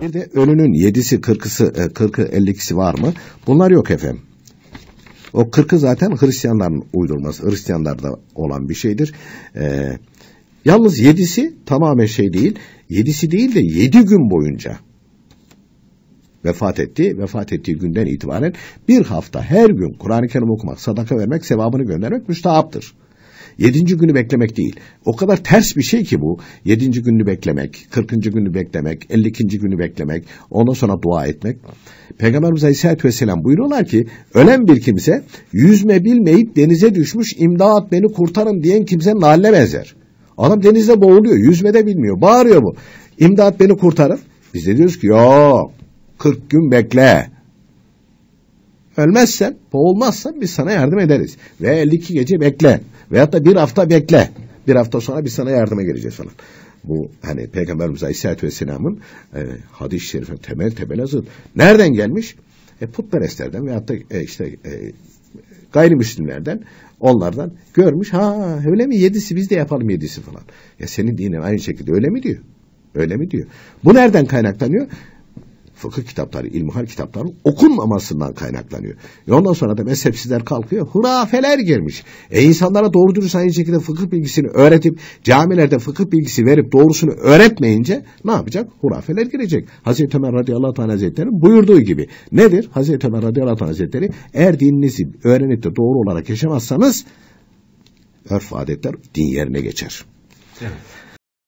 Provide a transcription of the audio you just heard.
Bir de önünün yedisi, kırkısı, e, kırkı, ellikisi var mı? Bunlar yok efendim. O kırkı zaten Hristiyanların uydurması. Hristiyanlarda olan bir şeydir. Ee, yalnız yedisi tamamen şey değil. Yedisi değil de yedi gün boyunca vefat etti. Vefat ettiği günden itibaren bir hafta her gün Kur'an-ı Kerim okumak, sadaka vermek, sevabını göndermek müstahaptır. Yedinci günü beklemek değil. O kadar ters bir şey ki bu. Yedinci günü beklemek, kırkıncı günü beklemek, elli ikinci günü beklemek, ondan sonra dua etmek. Peygamberimiz Aleyhisselatü Vesselam buyuruyorlar ki, ölen bir kimse yüzme bilmeyip denize düşmüş imdat beni kurtarın diyen kimsenin haline benzer. Adam denizde boğuluyor, yüzmede bilmiyor, bağırıyor bu. İmdat beni kurtarın. Biz de diyoruz ki yok, kırk gün bekle. Ölmezsen, boğulmazsan biz sana yardım ederiz. Ve 52 gece bekle. Veyahut da bir hafta bekle. Bir hafta sonra biz sana yardıma geleceğiz falan. Bu hani Peygamberimiz Aleyhisselatü Vesselam'ın e, hadis-i şerifin temel temel azı. Nereden gelmiş? E, putperestlerden veyahut da e, işte e, gayrimüslimlerden onlardan görmüş. Ha öyle mi yedisi biz de yapalım yedisi falan. Ya senin dinin aynı şekilde öyle mi diyor? Öyle mi diyor? Bu nereden kaynaklanıyor? fıkıh kitapları, ilmihal kitapları okunmamasından kaynaklanıyor. E ondan sonra da mezhepsizler kalkıyor, hurafeler girmiş. E insanlara doğru dürüst aynı şekilde fıkıh bilgisini öğretip, camilerde fıkıh bilgisi verip doğrusunu öğretmeyince ne yapacak? Hurafeler girecek. Hazreti Ömer radıyallahu anh hazretlerinin buyurduğu gibi. Nedir? Hazreti Ömer radıyallahu anh hazretleri eğer dininizi öğrenip de doğru olarak yaşamazsanız örf adetler din yerine geçer. Evet.